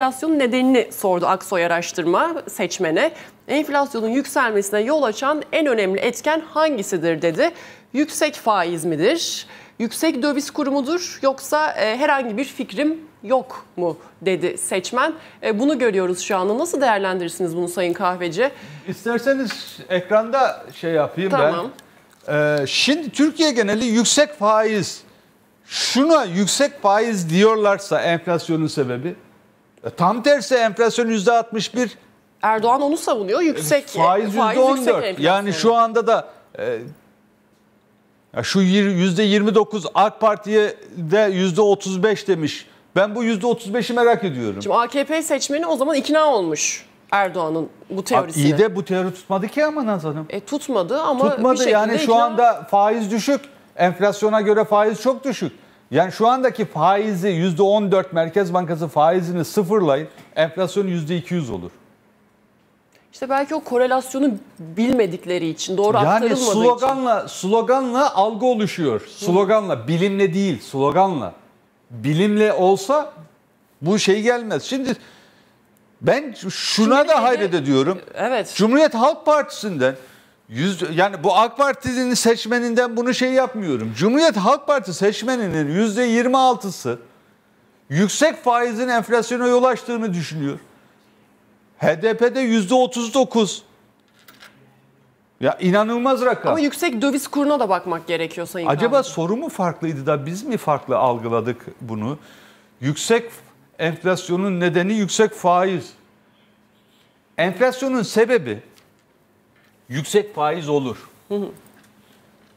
Enflasyon nedenini sordu Aksoy araştırma seçmene. Enflasyonun yükselmesine yol açan en önemli etken hangisidir dedi. Yüksek faiz midir? Yüksek döviz kurumudur yoksa e, herhangi bir fikrim yok mu dedi seçmen. E, bunu görüyoruz şu anda. Nasıl değerlendirirsiniz bunu Sayın Kahveci? İsterseniz ekranda şey yapayım tamam. ben. E, şimdi Türkiye geneli yüksek faiz. Şuna yüksek faiz diyorlarsa enflasyonun sebebi e, tam tersi enflasyon yüzde 61. Erdoğan onu savunuyor yüksek. E, faiz e, yüzde 14. Yani şu anda da e, ya şu yüzde 29 AK Parti'ye de yüzde 35 demiş. Ben bu yüzde 35'i merak ediyorum. Şimdi AKP seçmeni o zaman ikna olmuş Erdoğan'ın bu teorisine. İyi de bu teori tutmadı ki ama Naz E, tutmadı ama tutmadı. bir şekilde yani şu anda faiz düşük. Enflasyona göre faiz çok düşük. Yani şu andaki faizi %14 Merkez Bankası faizini sıfırlayın enflasyon %200 olur. İşte belki o korelasyonu bilmedikleri için doğru yani aktarılmadığı sloganla, için. sloganla algı oluşuyor. Sloganla, bilimle değil, sloganla. Bilimle olsa bu şey gelmez. Şimdi ben şuna da hayret ediyorum. Evet. Cumhuriyet Halk Partisi'nden Yüz, yani bu AK Parti'nin seçmeninden bunu şey yapmıyorum. Cumhuriyet Halk Partisi seçmeninin yüzde yirmi altısı yüksek faizin enflasyona yol açtığını düşünüyor. HDP'de yüzde otuz dokuz. Ya inanılmaz rakam. Ama yüksek döviz kuruna da bakmak gerekiyor Sayın Acaba Kanun. soru mu farklıydı da biz mi farklı algıladık bunu? Yüksek enflasyonun nedeni yüksek faiz. Enflasyonun sebebi yüksek faiz olur.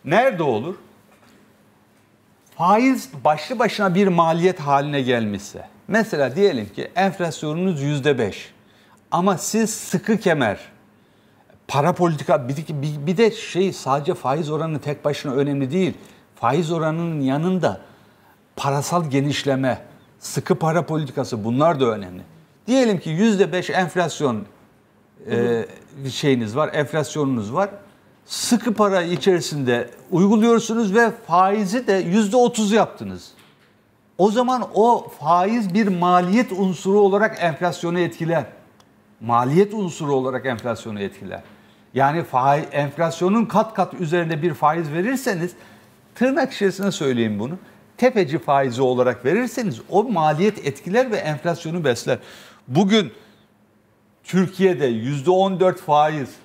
Nerede olur? Faiz başlı başına bir maliyet haline gelmişse. Mesela diyelim ki enflasyonunuz yüzde beş. Ama siz sıkı kemer, para politika bir de şey sadece faiz oranı tek başına önemli değil. Faiz oranının yanında parasal genişleme, sıkı para politikası bunlar da önemli. Diyelim ki yüzde beş enflasyon e, şeyiniz var, enflasyonunuz var. Sıkı para içerisinde uyguluyorsunuz ve faizi de yüzde otuz yaptınız. O zaman o faiz bir maliyet unsuru olarak enflasyonu etkiler. Maliyet unsuru olarak enflasyonu etkiler. Yani faiz, enflasyonun kat kat üzerinde bir faiz verirseniz, tırnak içerisinde söyleyeyim bunu, tepeci faizi olarak verirseniz o maliyet etkiler ve enflasyonu besler. Bugün Türkiye'de yüzde 14 faiz.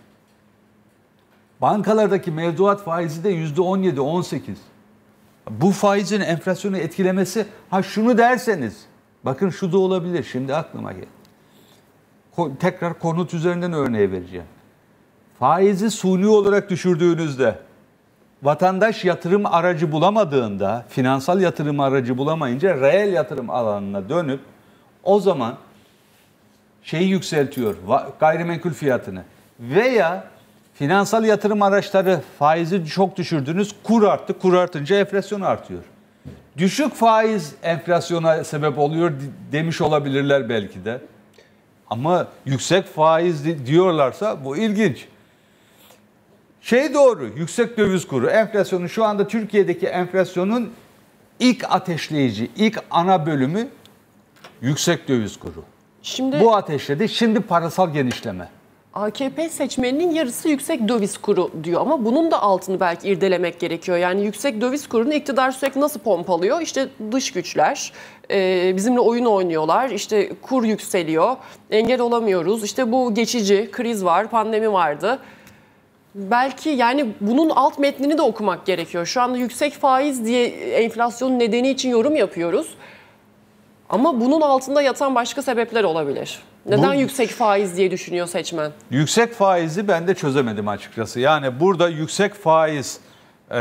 Bankalardaki mevduat faizi de yüzde 17, 18. Bu faizin enflasyonu etkilemesi, ha şunu derseniz, bakın şu da olabilir, şimdi aklıma geldi. tekrar konut üzerinden örneği vereceğim. Faizi suni olarak düşürdüğünüzde, vatandaş yatırım aracı bulamadığında, finansal yatırım aracı bulamayınca reel yatırım alanına dönüp o zaman şeyi yükseltiyor, gayrimenkul fiyatını. Veya finansal yatırım araçları faizi çok düşürdünüz, kur arttı, kur artınca enflasyon artıyor. Düşük faiz enflasyona sebep oluyor demiş olabilirler belki de. Ama yüksek faiz diyorlarsa bu ilginç. Şey doğru, yüksek döviz kuru. enflasyonu şu anda Türkiye'deki enflasyonun ilk ateşleyici, ilk ana bölümü yüksek döviz kuru. Şimdi Bu ateşledi. Şimdi parasal genişleme. AKP seçmeninin yarısı yüksek döviz kuru diyor ama bunun da altını belki irdelemek gerekiyor. Yani yüksek döviz kurunu iktidar sürekli nasıl pompalıyor? İşte dış güçler e, bizimle oyun oynuyorlar, İşte kur yükseliyor, engel olamıyoruz, İşte bu geçici kriz var, pandemi vardı. Belki yani bunun alt metnini de okumak gerekiyor. Şu anda yüksek faiz diye enflasyonun nedeni için yorum yapıyoruz. Ama bunun altında yatan başka sebepler olabilir. Neden Bu, yüksek faiz diye düşünüyor seçmen? Yüksek faizi ben de çözemedim açıkçası. Yani burada yüksek faiz e,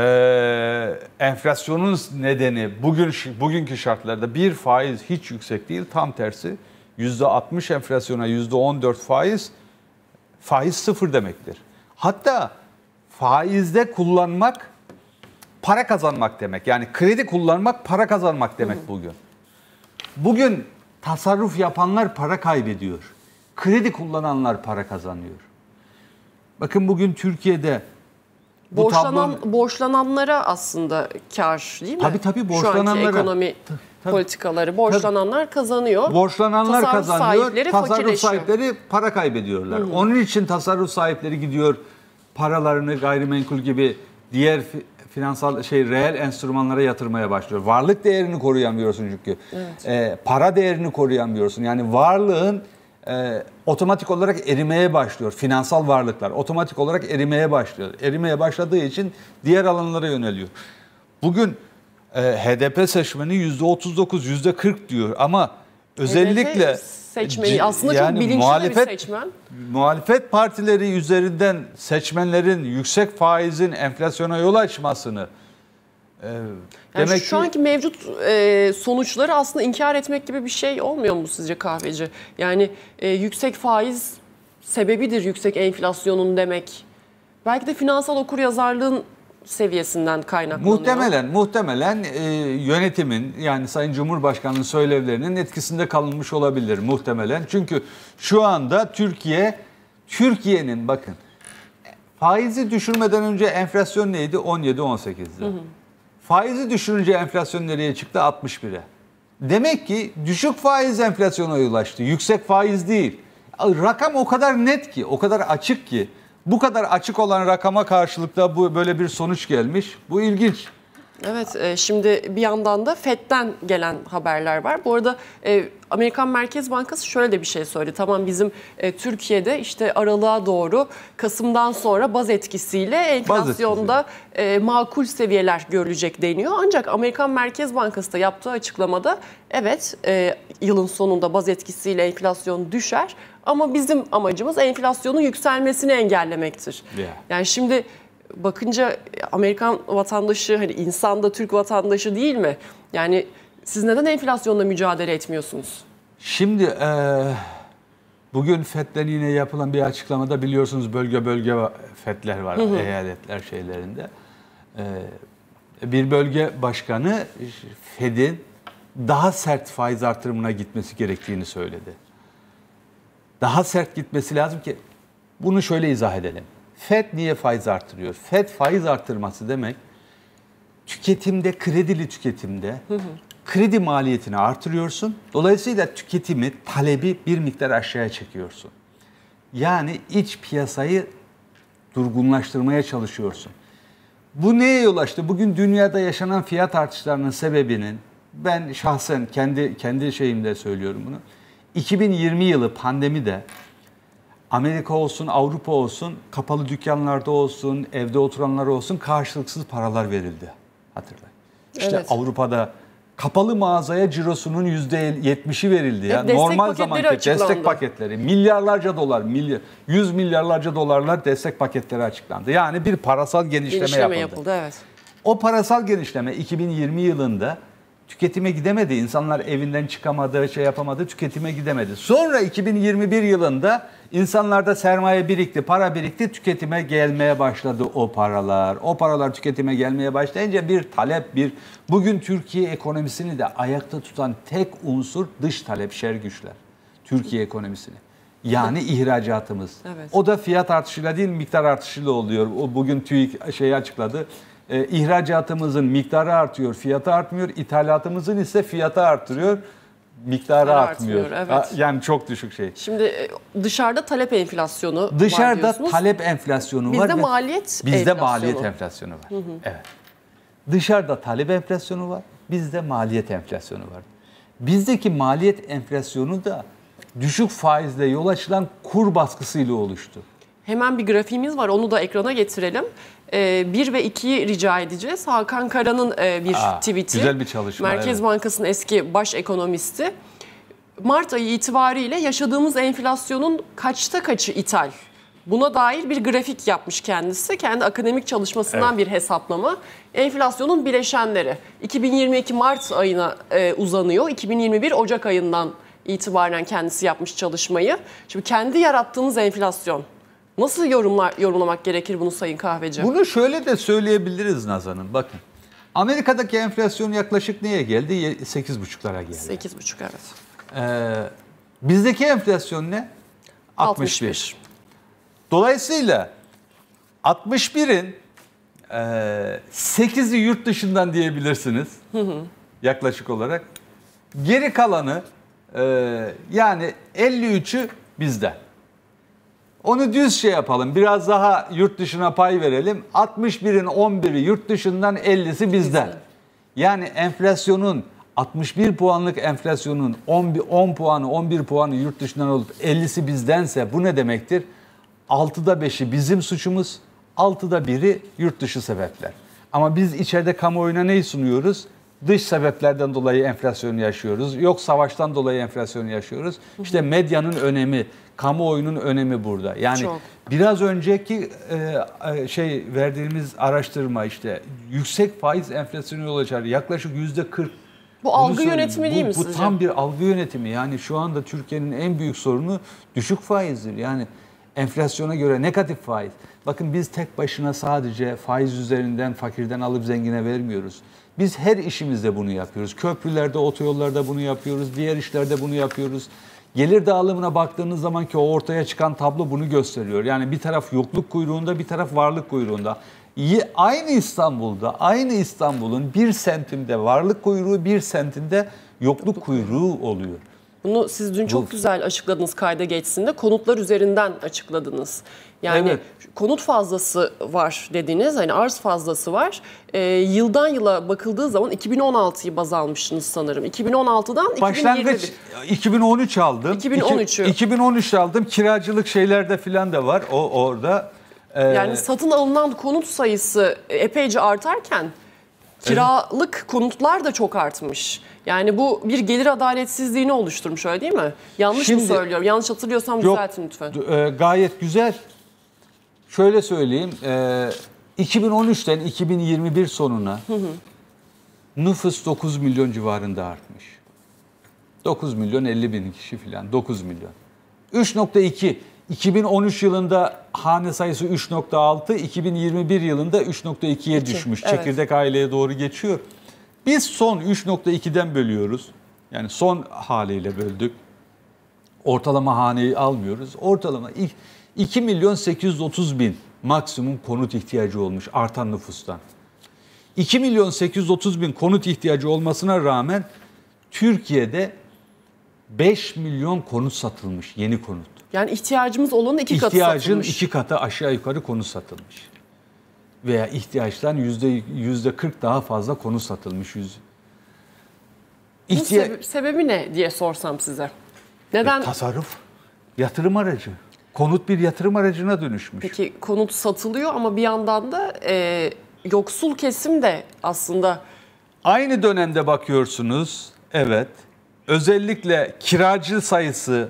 enflasyonun nedeni bugün bugünkü şartlarda bir faiz hiç yüksek değil tam tersi. yüzde %60 enflasyona yüzde %14 faiz faiz sıfır demektir. Hatta faizde kullanmak para kazanmak demek. Yani kredi kullanmak para kazanmak demek bugün. Bugün tasarruf yapanlar para kaybediyor. Kredi kullananlar para kazanıyor. Bakın bugün Türkiye'de bu Borçlanan, tablo... borçlananlara aslında kar değil mi? Tabii tabii borçlananlara. Şu anki ekonomi tabii, politikaları. Borçlananlar tabii. kazanıyor. Borçlananlar tasarruf kazanıyor. Sahipleri tasarruf sahipleri para kaybediyorlar. Hı Onun için tasarruf sahipleri gidiyor paralarını gayrimenkul gibi diğer finansal şey reel enstrümanlara yatırmaya başlıyor. Varlık değerini koruyamıyorsun çünkü. Evet. E, para değerini koruyamıyorsun. Yani varlığın e, otomatik olarak erimeye başlıyor. Finansal varlıklar otomatik olarak erimeye başlıyor. Erimeye başladığı için diğer alanlara yöneliyor. Bugün e, HDP seçmeni %39, %40 diyor ama Özellikle seçmeni aslında yani çok bilinçli muhalefet, bir seçmen. Muhalefet partileri üzerinden seçmenlerin yüksek faizin enflasyona yol açmasını e, yani demek şu ki, anki mevcut e, sonuçları aslında inkar etmek gibi bir şey olmuyor mu sizce kahveci? Yani e, yüksek faiz sebebidir yüksek enflasyonun demek. Belki de finansal okur yazarlığın seviyesinden kaynaklanıyor. Muhtemelen, muhtemelen e, yönetimin yani Sayın Cumhurbaşkanı'nın söylevlerinin etkisinde kalınmış olabilir muhtemelen. Çünkü şu anda Türkiye, Türkiye'nin bakın faizi düşürmeden önce enflasyon neydi? 17-18'di. Faizi düşürünce enflasyon nereye çıktı? 61'e. Demek ki düşük faiz enflasyona ulaştı Yüksek faiz değil. Rakam o kadar net ki, o kadar açık ki. Bu kadar açık olan rakama karşılık da bu böyle bir sonuç gelmiş. Bu ilginç. Evet e, şimdi bir yandan da FED'den gelen haberler var. Bu arada e, Amerikan Merkez Bankası şöyle de bir şey söyledi. Tamam bizim e, Türkiye'de işte aralığa doğru Kasım'dan sonra baz etkisiyle enflasyonda e, makul seviyeler görülecek deniyor. Ancak Amerikan Merkez Bankası da yaptığı açıklamada evet yılın sonunda baz etkisiyle enflasyon düşer ama bizim amacımız enflasyonun yükselmesini engellemektir. Yeah. Yani şimdi bakınca Amerikan vatandaşı hani insan da Türk vatandaşı değil mi? Yani siz neden enflasyonla mücadele etmiyorsunuz? Şimdi e, bugün FED'den yine yapılan bir açıklamada biliyorsunuz bölge bölge FED'ler var hı hı. eyaletler şeylerinde. E, bir bölge başkanı FED'in daha sert faiz artırımına gitmesi gerektiğini söyledi. Daha sert gitmesi lazım ki bunu şöyle izah edelim. FED niye faiz artırıyor? FED faiz artırması demek tüketimde, kredili tüketimde kredi maliyetini artırıyorsun. Dolayısıyla tüketimi, talebi bir miktar aşağıya çekiyorsun. Yani iç piyasayı durgunlaştırmaya çalışıyorsun. Bu neye yol açtı? Bugün dünyada yaşanan fiyat artışlarının sebebinin ben şahsen kendi kendi şeyimde söylüyorum bunu. 2020 yılı pandemi de Amerika olsun, Avrupa olsun, kapalı dükkanlarda olsun, evde oturanlar olsun karşılıksız paralar verildi. Hatırlayın. İşte evet. Avrupa'da kapalı mağazaya cirosunun %70'i verildi. Ya. Destek Normal zamanki destek paketleri milyarlarca dolar, milyar, yüz milyarlarca dolarlar destek paketleri açıklandı. Yani bir parasal genişleme, genişleme yapıldı. yapıldı evet. O parasal genişleme 2020 yılında tüketime gidemedi. İnsanlar evinden çıkamadı, şey yapamadı, tüketime gidemedi. Sonra 2021 yılında insanlarda sermaye birikti, para birikti, tüketime gelmeye başladı o paralar. O paralar tüketime gelmeye başlayınca bir talep, bir bugün Türkiye ekonomisini de ayakta tutan tek unsur dış talep, şer güçler. Türkiye ekonomisini. Yani ihracatımız. Evet. O da fiyat artışıyla değil miktar artışıyla oluyor. O bugün TÜİK şeyi açıkladı e, ihracatımızın miktarı artıyor, fiyatı artmıyor. İthalatımızın ise fiyatı artırıyor, miktarı artmıyor. artmıyor evet. Yani çok düşük şey. Şimdi e, dışarıda talep enflasyonu Dışarıda var talep enflasyonu bizde var. Bizde maliyet Bizde enflasyonu. maliyet enflasyonu var. Hı hı. Evet. Dışarıda talep enflasyonu var. Bizde maliyet enflasyonu var. Bizdeki maliyet enflasyonu da düşük faizle yol açılan kur baskısıyla oluştu. Hemen bir grafiğimiz var onu da ekrana getirelim e, ee, 1 ve 2'yi rica edeceğiz. Hakan Kara'nın e, bir Aa, tweet'i. Güzel bir çalışma. Merkez evet. Bankası'nın eski baş ekonomisti. Mart ayı itibariyle yaşadığımız enflasyonun kaçta kaçı ithal? Buna dair bir grafik yapmış kendisi. Kendi akademik çalışmasından evet. bir hesaplama. Enflasyonun bileşenleri 2022 Mart ayına e, uzanıyor. 2021 Ocak ayından itibaren kendisi yapmış çalışmayı. Şimdi kendi yarattığımız enflasyon Nasıl yorumlar yorumlamak gerekir bunu Sayın Kahveci? Bunu şöyle de söyleyebiliriz Nazan'ın bakın. Amerika'daki enflasyon yaklaşık neye geldi? 8,5'lara geldi. 8,5 evet. Ee, bizdeki enflasyon ne? 61. 61. Dolayısıyla 61'in e, 8'i yurt dışından diyebilirsiniz yaklaşık olarak. Geri kalanı e, yani 53'ü bizden. Onu düz şey yapalım. Biraz daha yurt dışına pay verelim. 61'in 11'i yurt dışından 50'si bizden. Yani enflasyonun 61 puanlık enflasyonun 10, 10 puanı 11 puanı yurt dışından olup 50'si bizdense bu ne demektir? 6'da 5'i bizim suçumuz, 6'da 1'i yurt dışı sebepler. Ama biz içeride kamuoyuna neyi sunuyoruz? Dış sebeplerden dolayı enflasyonu yaşıyoruz. Yok savaştan dolayı enflasyonu yaşıyoruz. İşte medyanın önemi, kamuoyunun önemi burada. Yani Çok. biraz önceki e, şey verdiğimiz araştırma işte yüksek faiz enflasyonu yol açar. Yaklaşık yüzde 40. Bu Bunu algı yönetimi değil mi bu, bu sizce? Bu tam bir algı yönetimi. Yani şu anda Türkiye'nin en büyük sorunu düşük faizdir. Yani enflasyona göre negatif faiz. Bakın biz tek başına sadece faiz üzerinden fakirden alıp zengine vermiyoruz. Biz her işimizde bunu yapıyoruz. Köprülerde, otoyollarda bunu yapıyoruz. Diğer işlerde bunu yapıyoruz. Gelir dağılımına baktığınız zaman ki o ortaya çıkan tablo bunu gösteriyor. Yani bir taraf yokluk kuyruğunda, bir taraf varlık kuyruğunda. Aynı İstanbul'da, aynı İstanbul'un bir semtinde varlık kuyruğu, bir semtinde yokluk kuyruğu oluyor. Bunu siz dün çok güzel açıkladınız kayda geçsin de konutlar üzerinden açıkladınız. Yani evet. konut fazlası var dediniz. Hani arz fazlası var. E, yıldan yıla bakıldığı zaman 2016'yı baz almışsınız sanırım. 2016'dan Başlangıç 2013 aldım. 2013'ü. 2013 aldım. Kiracılık şeylerde filan da var o orada. Ee, yani satın alınan konut sayısı epeyce artarken Kiralık evet. konutlar da çok artmış. Yani bu bir gelir adaletsizliğini oluşturmuş öyle değil mi? Yanlış Şimdi, mı söylüyorum? Yanlış hatırlıyorsam düzeltin lütfen. E, gayet güzel. Şöyle söyleyeyim. E, 2013'ten 2021 sonuna nüfus 9 milyon civarında artmış. 9 milyon 50 bin kişi falan 9 milyon. 3.2 2013 yılında hane sayısı 3.6, 2021 yılında 3.2'ye düşmüş. Evet. Çekirdek aileye doğru geçiyor. Biz son 3.2'den bölüyoruz. Yani son haliyle böldük. Ortalama haneyi almıyoruz. Ortalama 2 milyon 830 bin maksimum konut ihtiyacı olmuş artan nüfustan. 2 milyon 830 bin konut ihtiyacı olmasına rağmen Türkiye'de 5 milyon konut satılmış yeni konut. Yani ihtiyacımız olanın iki katı İhtiyacın satılmış. İhtiyacın iki katı aşağı yukarı konu satılmış. Veya ihtiyaçtan yüzde, yüzde 40 daha fazla konu satılmış. Yüz... İhtiya... Sebe- sebebi ne diye sorsam size. Neden? E, tasarruf. Yatırım aracı. Konut bir yatırım aracına dönüşmüş. Peki konut satılıyor ama bir yandan da e, yoksul kesim de aslında... Aynı dönemde bakıyorsunuz, evet. Özellikle kiracı sayısı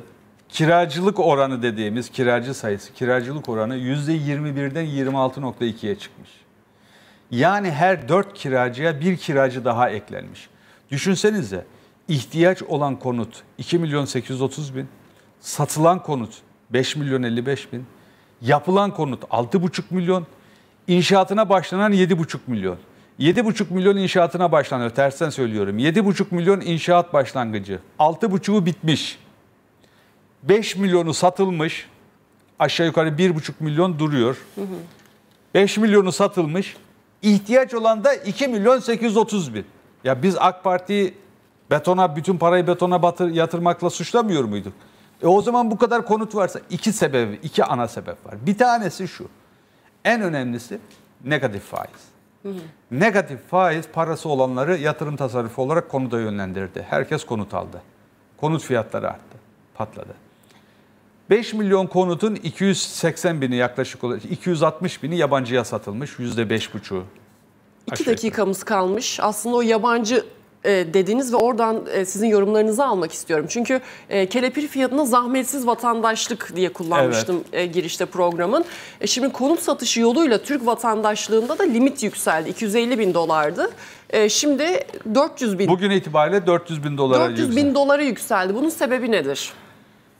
kiracılık oranı dediğimiz kiracı sayısı, kiracılık oranı %21'den 26.2'ye çıkmış. Yani her 4 kiracıya bir kiracı daha eklenmiş. Düşünsenize ihtiyaç olan konut 2 milyon 830 bin, satılan konut 5 milyon 55 bin, yapılan konut 6,5 milyon, inşaatına başlanan 7,5 milyon. 7,5 milyon inşaatına başlanıyor. Tersten söylüyorum. 7,5 milyon inşaat başlangıcı. 6,5'u bitmiş. 5 milyonu satılmış. Aşağı yukarı 1,5 milyon duruyor. Hı hı. 5 milyonu satılmış. İhtiyaç olan da 2 milyon 830 bin. Ya biz AK Parti betona, bütün parayı betona batır, yatırmakla suçlamıyor muyduk? E o zaman bu kadar konut varsa iki sebebi, iki ana sebep var. Bir tanesi şu. En önemlisi negatif faiz. Hı hı. Negatif faiz parası olanları yatırım tasarrufu olarak konuda yönlendirdi. Herkes konut aldı. Konut fiyatları arttı, patladı. 5 milyon konutun 280 bini yaklaşık olarak 260 bini yabancıya satılmış yüzde beş buçu. İki dakikamız kalmış. Aslında o yabancı e, dediniz ve oradan e, sizin yorumlarınızı almak istiyorum. Çünkü e, kelepir fiyatına zahmetsiz vatandaşlık diye kullanmıştım evet. girişte programın. Şimdi konut satışı yoluyla Türk vatandaşlığında da limit yükseldi. 250 bin dolardı. Şimdi 400 bin. Bugün itibariyle 400 bin dolara 400 bin yükseldi. dolara yükseldi. Bunun sebebi nedir?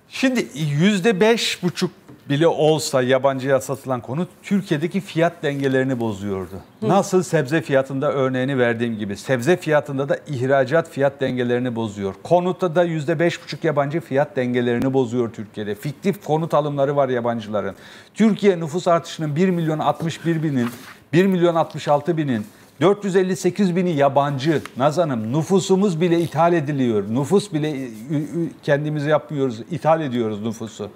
Şimdi yüzde beş buçuk bile olsa yabancıya satılan konut Türkiye'deki fiyat dengelerini bozuyordu. Hı. Nasıl sebze fiyatında örneğini verdiğim gibi sebze fiyatında da ihracat fiyat dengelerini bozuyor. Konutta da yüzde beş buçuk yabancı fiyat dengelerini bozuyor Türkiye'de. Fiktif konut alımları var yabancıların. Türkiye nüfus artışının 1 milyon 61 binin, 1 milyon 66 binin 458 bini yabancı. Naz Hanım nüfusumuz bile ithal ediliyor. Nüfus bile kendimizi yapmıyoruz. ithal ediyoruz nüfusu.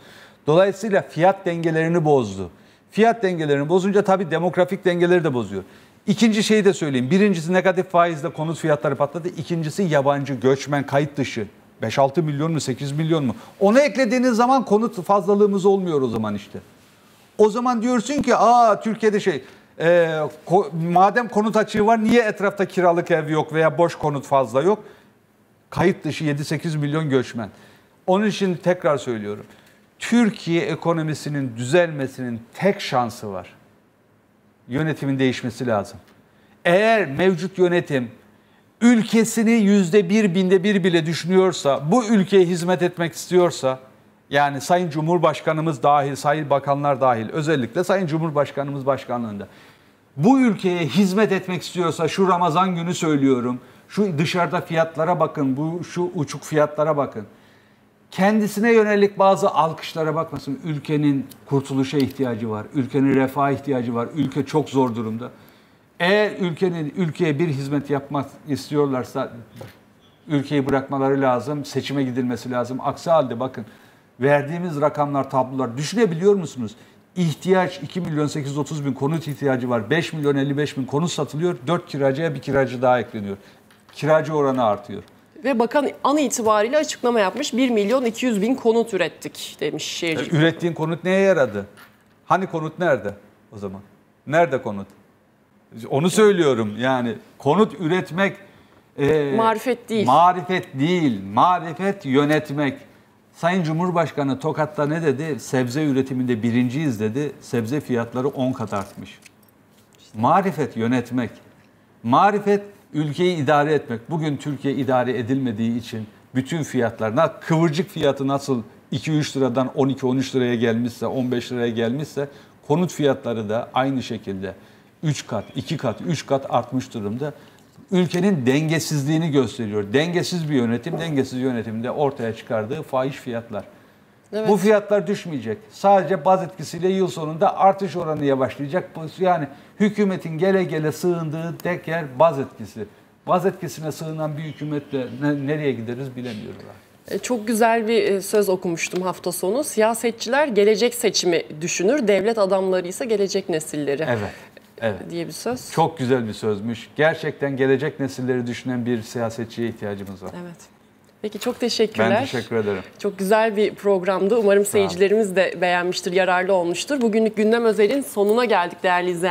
Dolayısıyla fiyat dengelerini bozdu. Fiyat dengelerini bozunca tabii demografik dengeleri de bozuyor. İkinci şeyi de söyleyeyim. Birincisi negatif faizle konut fiyatları patladı. İkincisi yabancı göçmen kayıt dışı. 5-6 milyon mu 8 milyon mu? onu eklediğiniz zaman konut fazlalığımız olmuyor o zaman işte. O zaman diyorsun ki aa Türkiye'de şey e, ko, madem konut açığı var niye etrafta kiralık ev yok veya boş konut fazla yok? Kayıt dışı 7-8 milyon göçmen. Onun için tekrar söylüyorum. Türkiye ekonomisinin düzelmesinin tek şansı var. Yönetimin değişmesi lazım. Eğer mevcut yönetim ülkesini yüzde bir binde bir bile düşünüyorsa, bu ülkeye hizmet etmek istiyorsa yani Sayın Cumhurbaşkanımız dahil, Sayın Bakanlar dahil, özellikle Sayın Cumhurbaşkanımız başkanlığında. Bu ülkeye hizmet etmek istiyorsa şu Ramazan günü söylüyorum. Şu dışarıda fiyatlara bakın, bu şu uçuk fiyatlara bakın. Kendisine yönelik bazı alkışlara bakmasın. Ülkenin kurtuluşa ihtiyacı var. Ülkenin refaha ihtiyacı var. Ülke çok zor durumda. Eğer ülkenin ülkeye bir hizmet yapmak istiyorlarsa ülkeyi bırakmaları lazım, seçime gidilmesi lazım. Aksi halde bakın verdiğimiz rakamlar, tablolar düşünebiliyor musunuz? İhtiyaç 2 milyon 830 bin konut ihtiyacı var. 5 milyon 55 bin konut satılıyor. 4 kiracıya bir kiracı daha ekleniyor. Kiracı oranı artıyor. Ve bakan an itibariyle açıklama yapmış. 1 milyon 200 bin konut ürettik demiş e, şehircilik. Ürettiğin konut neye yaradı? Hani konut nerede o zaman? Nerede konut? Onu söylüyorum yani konut üretmek e, marifet değil. Marifet değil. Marifet yönetmek. Sayın Cumhurbaşkanı Tokat'ta ne dedi? Sebze üretiminde birinciyiz dedi. Sebze fiyatları 10 kat artmış. Marifet yönetmek. Marifet ülkeyi idare etmek. Bugün Türkiye idare edilmediği için bütün fiyatlarına kıvırcık fiyatı nasıl 2-3 liradan 12-13 liraya gelmişse, 15 liraya gelmişse konut fiyatları da aynı şekilde 3 kat, 2 kat, 3 kat artmış durumda ülkenin dengesizliğini gösteriyor. Dengesiz bir yönetim, dengesiz yönetimde ortaya çıkardığı fahiş fiyatlar. Evet. Bu fiyatlar düşmeyecek. Sadece baz etkisiyle yıl sonunda artış oranı yavaşlayacak. Yani hükümetin gele gele sığındığı tek yer baz etkisi. Baz etkisine sığınan bir hükümetle ne, nereye gideriz bilemiyorum. E, çok güzel bir e, söz okumuştum hafta sonu. Siyasetçiler gelecek seçimi düşünür, devlet adamları ise gelecek nesilleri. Evet evet. diye bir söz. Çok güzel bir sözmüş. Gerçekten gelecek nesilleri düşünen bir siyasetçiye ihtiyacımız var. Evet. Peki çok teşekkürler. Ben teşekkür ederim. Çok güzel bir programdı. Umarım seyircilerimiz de beğenmiştir, yararlı olmuştur. Bugünlük gündem özelin sonuna geldik değerli izleyenler.